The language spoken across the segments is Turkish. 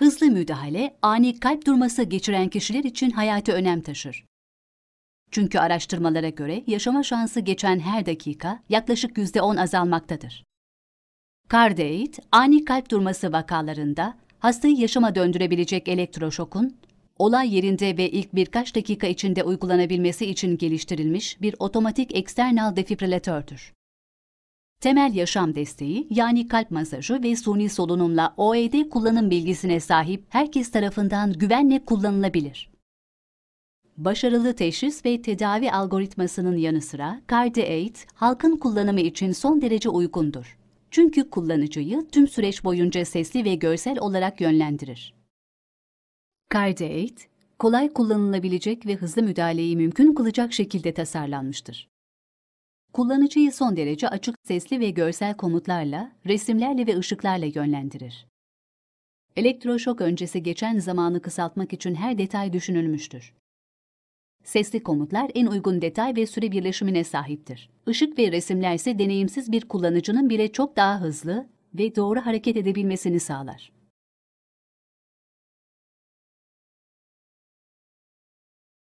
hızlı müdahale ani kalp durması geçiren kişiler için hayati önem taşır. Çünkü araştırmalara göre yaşama şansı geçen her dakika yaklaşık %10 azalmaktadır. Kardeit, ani kalp durması vakalarında hastayı yaşama döndürebilecek elektroşokun, olay yerinde ve ilk birkaç dakika içinde uygulanabilmesi için geliştirilmiş bir otomatik eksternal defibrilatördür. Temel yaşam desteği yani kalp masajı ve suni solunumla OED kullanım bilgisine sahip herkes tarafından güvenle kullanılabilir. Başarılı teşhis ve tedavi algoritmasının yanı sıra CardiAid halkın kullanımı için son derece uygundur. Çünkü kullanıcıyı tüm süreç boyunca sesli ve görsel olarak yönlendirir. CardiAid, kolay kullanılabilecek ve hızlı müdahaleyi mümkün kılacak şekilde tasarlanmıştır. Kullanıcıyı son derece açık sesli ve görsel komutlarla, resimlerle ve ışıklarla yönlendirir. Elektroşok öncesi geçen zamanı kısaltmak için her detay düşünülmüştür. Sesli komutlar en uygun detay ve süre birleşimine sahiptir. Işık ve resimler ise deneyimsiz bir kullanıcının bile çok daha hızlı ve doğru hareket edebilmesini sağlar.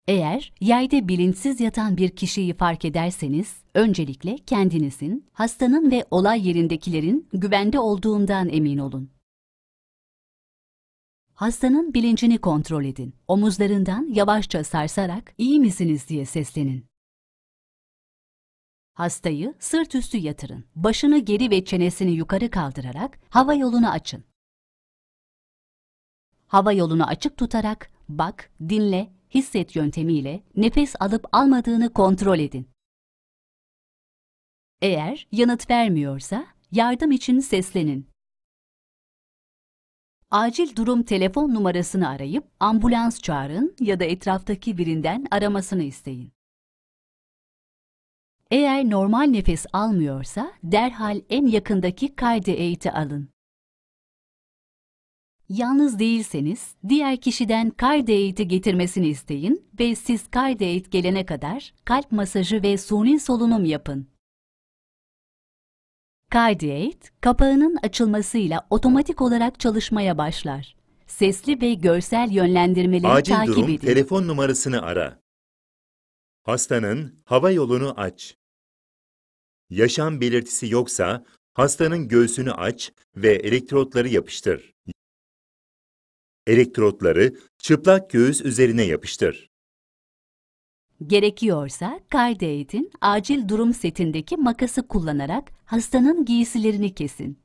Eğer yayda bilinçsiz yatan bir kişiyi fark ederseniz, öncelikle kendinizin, hastanın ve olay yerindekilerin güvende olduğundan emin olun. Hastanın bilincini kontrol edin. Omuzlarından yavaşça sarsarak iyi misiniz diye seslenin. Hastayı sırt üstü yatırın. Başını geri ve çenesini yukarı kaldırarak hava yolunu açın. Hava yolunu açık tutarak bak, dinle hisset yöntemiyle nefes alıp almadığını kontrol edin. Eğer yanıt vermiyorsa yardım için seslenin. Acil durum telefon numarasını arayıp ambulans çağırın ya da etraftaki birinden aramasını isteyin. Eğer normal nefes almıyorsa derhal en yakındaki kardiyeğiti alın. Yalnız değilseniz diğer kişiden Cardiaid'i getirmesini isteyin ve siz Cardiaid gelene kadar kalp masajı ve suni solunum yapın. Cardiaid, kapağının açılmasıyla otomatik olarak çalışmaya başlar. Sesli ve görsel yönlendirmeleri Acil takip edin. Acil durum telefon numarasını ara. Hastanın hava yolunu aç. Yaşam belirtisi yoksa hastanın göğsünü aç ve elektrotları yapıştır elektrotları çıplak göğüs üzerine yapıştır. Gerekiyorsa kayda acil durum setindeki makası kullanarak hastanın giysilerini kesin.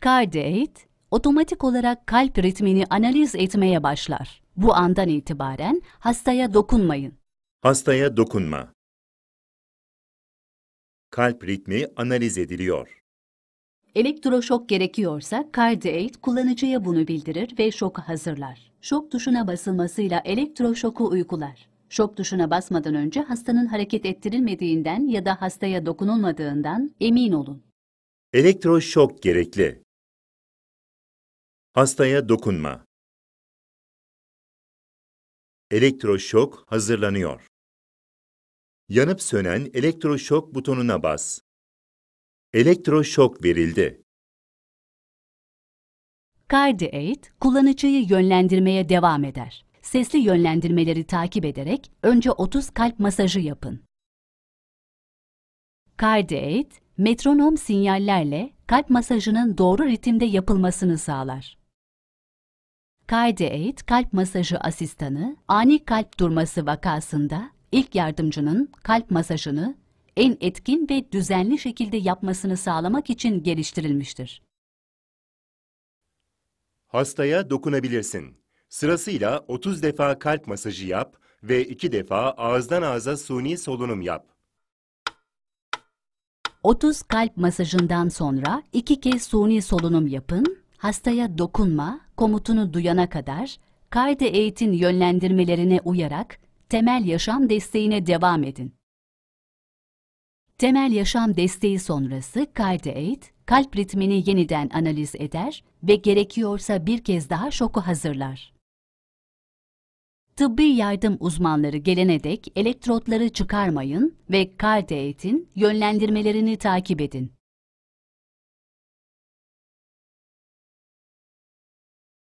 Kayda otomatik olarak kalp ritmini analiz etmeye başlar. Bu andan itibaren hastaya dokunmayın. Hastaya dokunma. Kalp ritmi analiz ediliyor. Elektroşok gerekiyorsa CardAid kullanıcıya bunu bildirir ve şoku hazırlar. Şok tuşuna basılmasıyla elektroşoku uygular. Şok tuşuna basmadan önce hastanın hareket ettirilmediğinden ya da hastaya dokunulmadığından emin olun. Elektroşok gerekli. Hastaya dokunma. Elektroşok hazırlanıyor. Yanıp sönen elektroşok butonuna bas. Elektroşok verildi. Guide Aid, kullanıcıyı yönlendirmeye devam eder. Sesli yönlendirmeleri takip ederek önce 30 kalp masajı yapın. Guide Aid, metronom sinyallerle kalp masajının doğru ritimde yapılmasını sağlar. Guide Aid, kalp masajı asistanı, ani kalp durması vakasında ilk yardımcının kalp masajını en etkin ve düzenli şekilde yapmasını sağlamak için geliştirilmiştir. Hastaya dokunabilirsin. Sırasıyla 30 defa kalp masajı yap ve 2 defa ağızdan ağza suni solunum yap. 30 kalp masajından sonra 2 kez suni solunum yapın, hastaya dokunma komutunu duyana kadar kaydı eğitim yönlendirmelerine uyarak temel yaşam desteğine devam edin. Temel yaşam desteği sonrası Cardiaid, kalp ritmini yeniden analiz eder ve gerekiyorsa bir kez daha şoku hazırlar. Tıbbi yardım uzmanları gelene dek elektrotları çıkarmayın ve Cardiaid'in yönlendirmelerini takip edin.